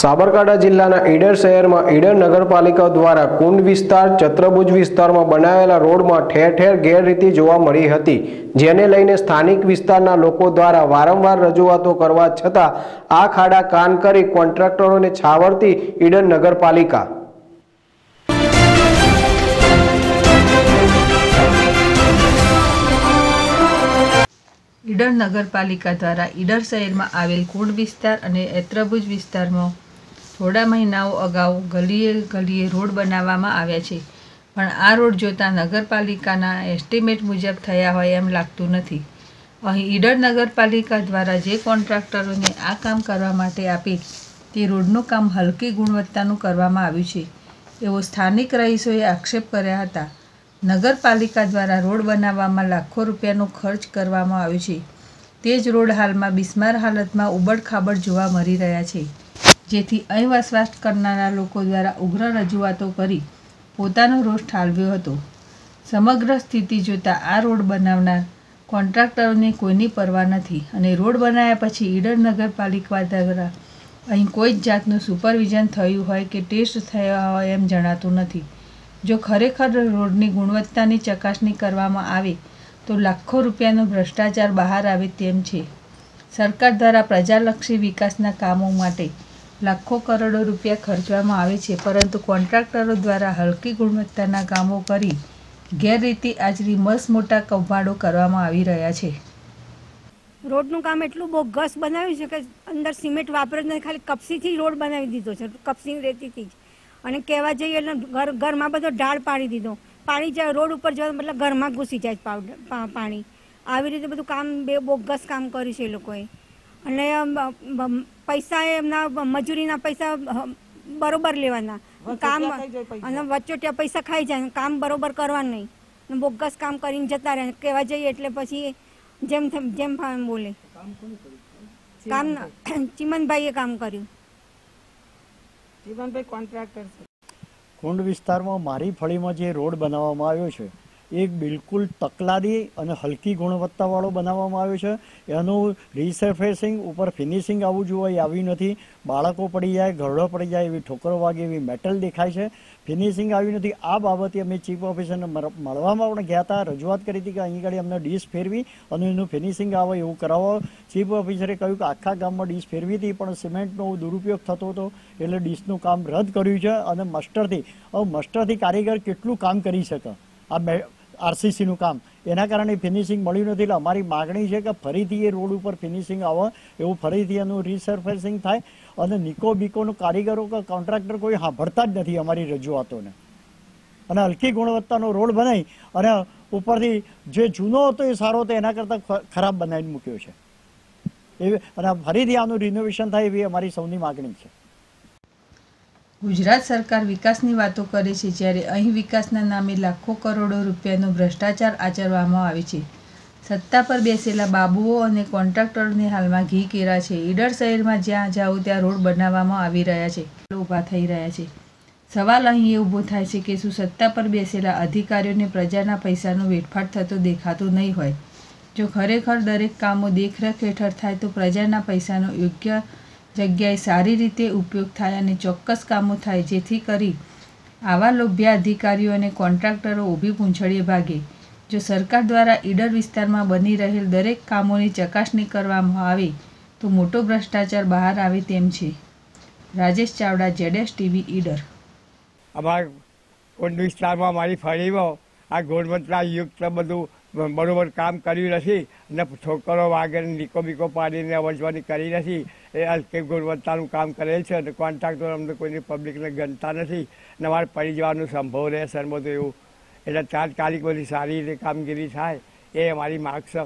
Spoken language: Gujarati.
સાબરકાંઠા જિલ્લાના ઈડર શહેરમાં ઈડર નગરપાલિકા દ્વારા કુંડ વિસ્તાર ચત્રભુજ વિસ્તારમાં બનાવેલા રોડમાં ઠેર ઠેર ગેરરીતિ જોવા મળી હતી જેને લઈને સ્થાનિક વિસ્તારના લોકો દ્વારા વારંવાર રજૂઆતો કરવા છતાં આ ખાડા કાન કરી કોન્ટ્રાક્ટરોને છાવરતી ઈડર નગરપાલિકા ઈડર નગરપાલિકા દ્વારા ઈડર શહેરમાં આવેલ કુંડ વિસ્તાર અને એત્રભુજ વિસ્તારમાં થોડા મહિનાઓ અગાઉ ગલીએ ગલીએ રોડ બનાવવામાં આવ્યા છે પણ આ રોડ જોતાં નગરપાલિકાના એસ્ટિમેટ મુજબ થયા હોય એમ લાગતું નથી અહીં ઈડર નગરપાલિકા દ્વારા જે કોન્ટ્રાક્ટરોને આ કામ કરવા માટે આપી તે રોડનું કામ હલકી ગુણવત્તાનું કરવામાં આવ્યું છે એવો સ્થાનિક રહીશોએ આક્ષેપ કર્યા હતા નગરપાલિકા દ્વારા રોડ બનાવવામાં લાખો રૂપિયાનો ખર્ચ કરવામાં આવ્યો છે તે જ રોડ હાલમાં બિસ્માર હાલતમાં ઉબડખાબડ જોવા મળી રહ્યા છે જેથી અયવસવાસ કરનારા લોકો દ્વારા ઉગ્ર રજૂઆતો કરી પોતાનો રોષ ઠાલવ્યો હતો સમગ્ર સ્થિતિ જોતાં આ રોડ બનાવનાર કોન્ટ્રાક્ટરોને કોઈની પરવા નથી અને રોડ બનાવ્યા પછી ઈડર નગરપાલિકા દ્વારા અહીં કોઈ જ જાતનું સુપરવિઝન થયું હોય કે ટેસ્ટ થયા હોય એમ જણાતું નથી જો ખરેખર રોડની ગુણવત્તાની ચકાસણી કરવામાં આવે તો લાખો રૂપિયાનો ભ્રષ્ટાચાર બહાર આવે તેમ છે સરકાર દ્વારા પ્રજાલક્ષી વિકાસના કામો માટે લાખો કરોડો રૂપિયા ખર્ચવામાં આવે છે પરંતુ કોન્ટ્રાક્ટરો દ્વારા હલકી ગુણવત્તાના કામો કરી ગેરરીતિ આચરી મસ મોટા કૌભાંડો કરવામાં આવી રહ્યા છે રોડનું કામ એટલું બહુ બોગસ બનાવ્યું છે કે અંદર સિમેન્ટ વાપર નહીં ખાલી કપસીથી રોડ બનાવી દીધો છે કપસી રેતીથી જ અને કહેવા જઈએ એટલે ઘર ઘરમાં બધો ઢાળ પાડી દીધો પાણી જાય રોડ ઉપર જવા મતલબ ઘરમાં ઘૂસી જાય પાવડર પાણી આવી રીતે બધું કામ બે બહુ બોગસ કામ કર્યું છે એ લોકોએ એટલે પૈસા એમના મજૂરીના પૈસા બરોબર લેવાના કામ અને વચ્ચે પૈસા ખાઈ જાય કામ બરોબર કરવાનું નહીં બોગસ કામ કરીને જતા રહે કહેવા જઈએ એટલે પછી જેમ જેમ બોલે કામ ચિમનભાઈએ કામ કર્યું ચિમનભાઈ કોન્ટ્રાક્ટર કુંડ વિસ્તારમાં મારી ફળીમાં જે રોડ બનાવવામાં આવ્યો છે એ બિલકુલ તકલારી અને હલકી ગુણવત્તાવાળો બનાવવામાં આવ્યો છે એનું રીસરફેસિંગ ઉપર ફિનિશિંગ આવવું જોઈએ આવ્યું નથી બાળકો પડી જાય ઘરડો પડી જાય એવી ઠોકરો વાગે એવી મેટલ દેખાય છે ફિનિશિંગ આવ્યું નથી આ બાબતે અમે ચીફ ઓફિસરને મળવામાં પણ ગયા હતા રજૂઆત કરી હતી કે અહીં આગળ અમને ડીશ ફેરવી અને એનું ફિનિશિંગ આવે એવું કરાવો ચીફ ઓફિસરે કહ્યું કે આખા ગામમાં ડીશ ફેરવી હતી પણ સિમેન્ટનો દુરુપયોગ થતો હતો એટલે ડીશનું કામ રદ કર્યું છે અને મસ્ટરથી હવે મસ્ટરથી કારીગર કેટલું કામ કરી શકે આ આરસીસીનું કામ એના કારણે ફિનિશિંગ મળ્યું નથી એટલે અમારી માગણી છે કે ફરીથી એ રોડ ઉપર ફિનિશિંગ આવે એવું ફરીથી એનું રીસર્ફેસિંગ થાય અને નિકો બીકોનો કારીગરો કે કોન્ટ્રાક્ટર કોઈ સાંભળતા જ નથી અમારી રજૂઆતોને અને હલકી ગુણવત્તાનો રોડ બનાવી અને ઉપરથી જે જૂનો હતો એ સારો હતો એના કરતાં ખરાબ બનાવીને મૂક્યો છે એ અને ફરીથી આનું રિનોવેશન થાય એવી અમારી સૌની માગણી છે ગુજરાત સરકાર વિકાસની વાતો કરે છે જ્યારે અહીં વિકાસના નામે લાખો કરોડો રૂપિયાનો ભ્રષ્ટાચાર આચરવામાં આવે છે સત્તા પર બેસેલા બાબુઓ અને કોન્ટ્રાક્ટરોને હાલમાં ઘી કેરા છે ઈડર શહેરમાં જ્યાં જાઓ ત્યાં રોડ બનાવવામાં આવી રહ્યા છે ઊભા થઈ રહ્યા છે સવાલ અહીં એ ઊભો થાય છે કે શું સત્તા પર બેસેલા અધિકારીઓને પ્રજાના પૈસાનો વેડફાટ થતો દેખાતો નહીં હોય જો ખરેખર દરેક કામો દેખરેખ હેઠળ થાય તો પ્રજાના પૈસાનો યોગ્ય જગ્યાએ સારી રીતે ઉપયોગ થાય અને ચોક્કસ કામો થાય જેથી કરી આવા લોભ્યા અધિકારીઓ અને કોન્ટ્રાક્ટરો ઊભી પૂંછડીએ ભાગે જો સરકાર દ્વારા ઈડર વિસ્તારમાં બની રહેલ દરેક કામોની ચકાસણી કરવામાં આવે તો મોટો ભ્રષ્ટાચાર બહાર આવે તેમ છે રાજેશ ચાવડા જેડેશ ટીવી ઈડર અમારા કુંડ વિસ્તારમાં મારી ફળીમાં આ ગુણવત્તા યુક્ત બધું બરોબર કામ કર્યું નથી અને છોકરો વાગે નીકો બીકો પાડીને અવજવાની કરી નથી એ હલકે ગુણવત્તાનું કામ કરેલ છે અને કોન્ટ્રાક્ટર અમને કોઈની પબ્લિકને ગણતા નથી અને પડી જવાનું સંભવ રહે સર બધું એવું એટલે તાત્કાલિક બધી સારી રીતે કામગીરી થાય એ અમારી માગ છે